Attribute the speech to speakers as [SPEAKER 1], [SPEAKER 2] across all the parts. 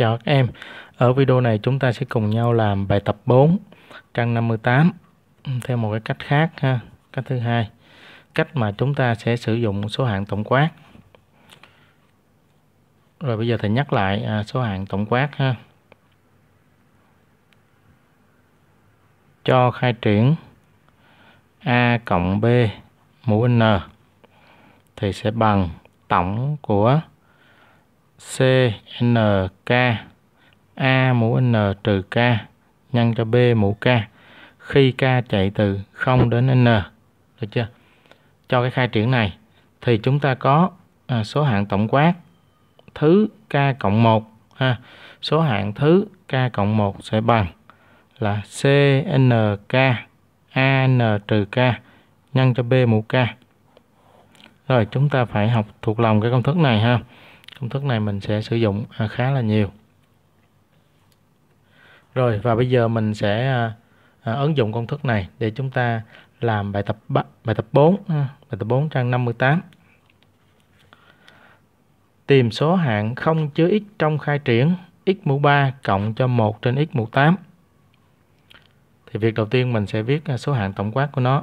[SPEAKER 1] Chào các em, ở video này chúng ta sẽ cùng nhau làm bài tập 4 trang 58 theo một cái cách khác ha, cách thứ hai. Cách mà chúng ta sẽ sử dụng số hạng tổng quát. Rồi bây giờ thầy nhắc lại à, số hạng tổng quát ha. Cho khai triển A cộng B mũ N thì sẽ bằng tổng của C n k A mũ n trừ k nhân cho B mũ k khi k chạy từ 0 đến n được chưa cho cái khai triển này thì chúng ta có à, số hạng tổng quát thứ k cộng 1 ha số hạng thứ k cộng 1 sẽ bằng là c n k a n trừ k nhân cho B mũ k. Rồi chúng ta phải học thuộc lòng cái công thức này ha công thức này mình sẽ sử dụng à, khá là nhiều rồi và bây giờ mình sẽ à, à, ứng dụng công thức này để chúng ta làm bài tập bài tập 4 bài tập 4 trang 58 tìm số hạng không chứa x trong khai triển x mũ 3 cộng cho 1 trên x mũ 8 thì việc đầu tiên mình sẽ viết số hạng tổng quát của nó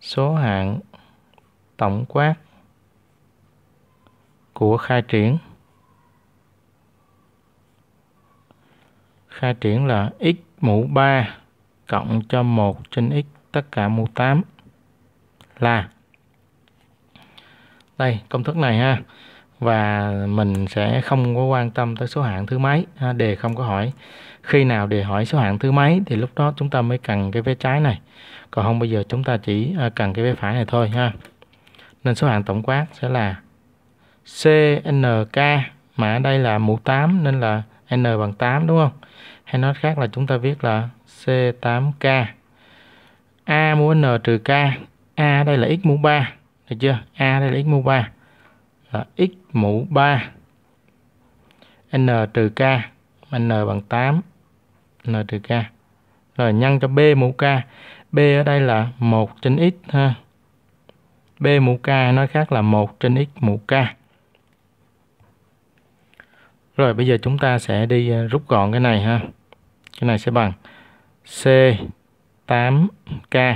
[SPEAKER 1] số hạng tổng quát của khai triển khai triển là x mũ 3 cộng cho 1 trên x tất cả mũ 8 là đây công thức này ha và mình sẽ không có quan tâm tới số hạng thứ mấy ha, đề không có hỏi khi nào đề hỏi số hạng thứ mấy thì lúc đó chúng ta mới cần cái vé trái này còn không bây giờ chúng ta chỉ à, cần cái vé phải này thôi ha nên số hạng tổng quát sẽ là CNK mà ở đây là mũ 8 nên là N bằng 8 đúng không? Hay nói khác là chúng ta viết là C8K. A mũ N trừ K. A ở đây là x mũ 3. Được chưa? A ở đây là x mũ 3. Là x mũ 3. N trừ K. N bằng 8. N trừ K. Rồi nhân cho B mũ K. B ở đây là 1 trên x ha. B mũ K nói khác là 1 trên x mũ K. Rồi bây giờ chúng ta sẽ đi ờ, rút gọn cái này ha. Cái này sẽ bằng C8K.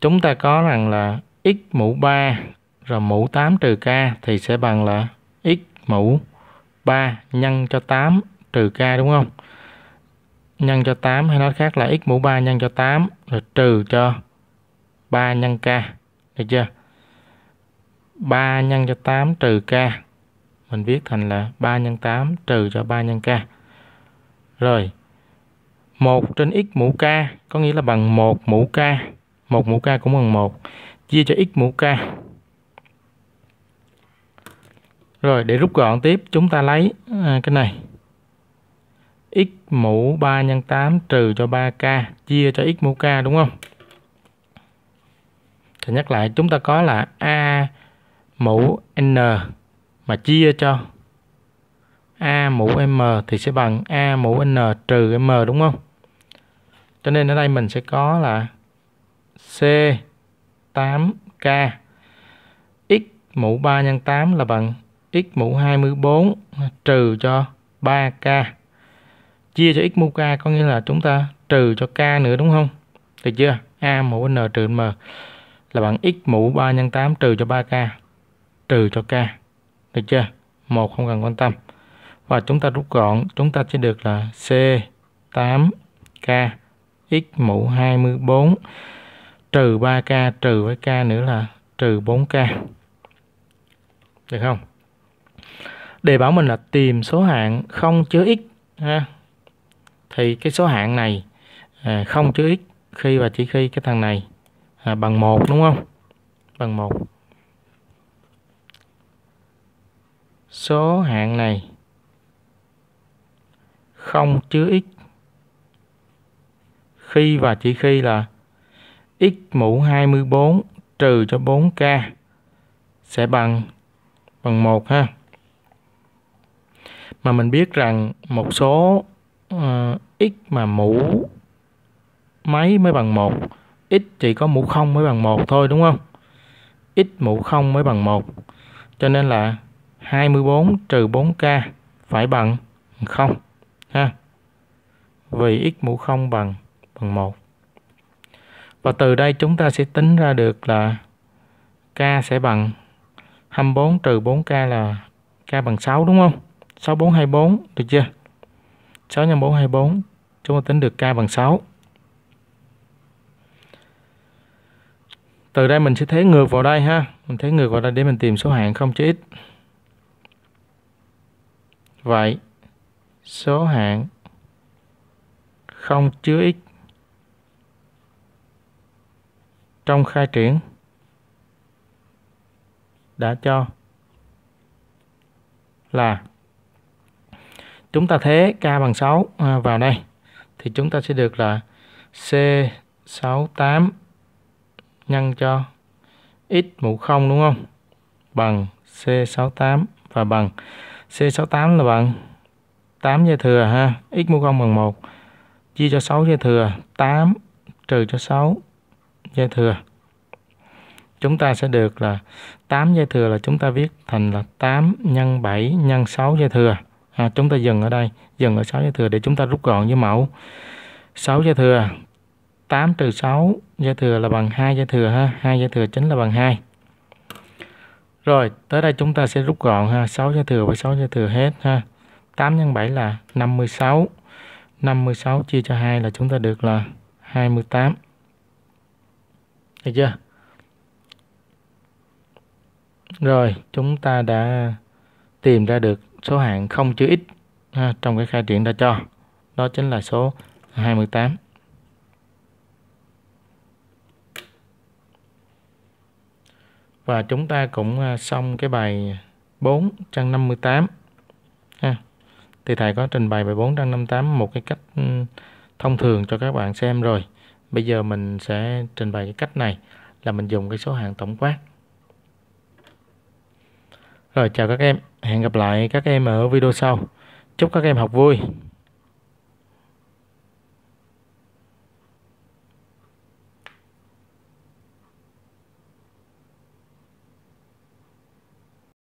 [SPEAKER 1] Chúng ta có rằng là x mũ 3 rồi mũ 8 trừ k thì sẽ bằng là x mũ 3 nhân cho 8 trừ k đúng không? Nhân cho 8 hay nói khác là x mũ 3 nhân cho 8 rồi trừ cho 3 nhân k. Được chưa? 3 nhân cho 8 trừ k mình viết thành là 3 nhân 8 trừ cho 3 nhân k. Rồi 1 trên x mũ k có nghĩa là bằng 1 mũ k. 1 mũ k cũng bằng 1 chia cho x mũ k. Rồi để rút gọn tiếp chúng ta lấy à, cái này x mũ 3 nhân 8 trừ cho 3k chia cho x mũ k đúng không? Thì nhắc lại chúng ta có là a mũ n mà chia cho a mũ m thì sẽ bằng a mũ n trừ m đúng không? Cho nên ở đây mình sẽ có là c 8k x mũ 3 nhân 8 là bằng x mũ 24 trừ cho 3k chia cho x mũ k có nghĩa là chúng ta trừ cho k nữa đúng không? Được chưa? A mũ n trừ m là bằng x mũ 3 nhân 8 trừ cho 3k trừ cho k. Được chưa? Một không cần quan tâm. Và chúng ta rút gọn, chúng ta sẽ được là C8K x mũ 24 trừ 3K trừ với K nữa là trừ 4K. Được không? Đề bảo mình là tìm số hạng không chứa x. Ha. Thì cái số hạng này à, không chứa x khi và chỉ khi cái thằng này à, bằng một đúng không? Bằng một số hạng này không chứa x khi và chỉ khi là x mũ 24 trừ cho 4k sẽ bằng bằng 1 ha. Mà mình biết rằng một số uh, x mà mũ mấy mới bằng 1, x chỉ có mũ 0 mới bằng 1 thôi đúng không? x mũ 0 mới bằng 1. Cho nên là 24 trừ 4k phải bằng 0 ha. Vì x mũ 0 bằng bằng 1. Và từ đây chúng ta sẽ tính ra được là k sẽ bằng 24 trừ 4k là k bằng 6 đúng không? 6424 được chưa? 6 x 424 chúng ta tính được k bằng 6. Từ đây mình sẽ thế ngược vào đây ha, mình thế ngược vào đây để mình tìm số hạng không cho x. Vậy, số hạng không chứa x trong khai triển đã cho là chúng ta thế k bằng 6 à, vào đây thì chúng ta sẽ được là C68 nhân cho x mũ 0 đúng không? bằng C68 và bằng C68 là bằng 8 dây thừa ha, x mũ 0 bằng 1. Chia cho 6 dây thừa, 8 trừ cho 6 dây thừa. Chúng ta sẽ được là 8 dây thừa là chúng ta viết thành là 8 nhân 7 nhân 6 dây thừa. À, chúng ta dừng ở đây, dừng ở 6 dây thừa để chúng ta rút gọn với mẫu. 6 dây thừa, 8 trừ 6 dây thừa là bằng 2 dây thừa ha, 2 dây thừa chính là bằng 2. Rồi, tới đây chúng ta sẽ rút gọn ha, 6 cho thừa với 6 cho thừa hết ha. 8 nhân 7 là 56. 56 chia cho 2 là chúng ta được là 28. Được chưa? Rồi, chúng ta đã tìm ra được số hạng không chữ x ha, trong cái khai triển đã cho. Đó chính là số 28. Và chúng ta cũng à, xong cái bài 4 trang 58. Ha. Thì thầy có trình bày bài 4 trang 58 một cái cách ừ, thông thường cho các bạn xem rồi. Bây giờ mình sẽ trình bày cái cách này là mình dùng cái số hạng tổng quát. Rồi chào các em, hẹn gặp lại các em ở video sau. Chúc các em học vui.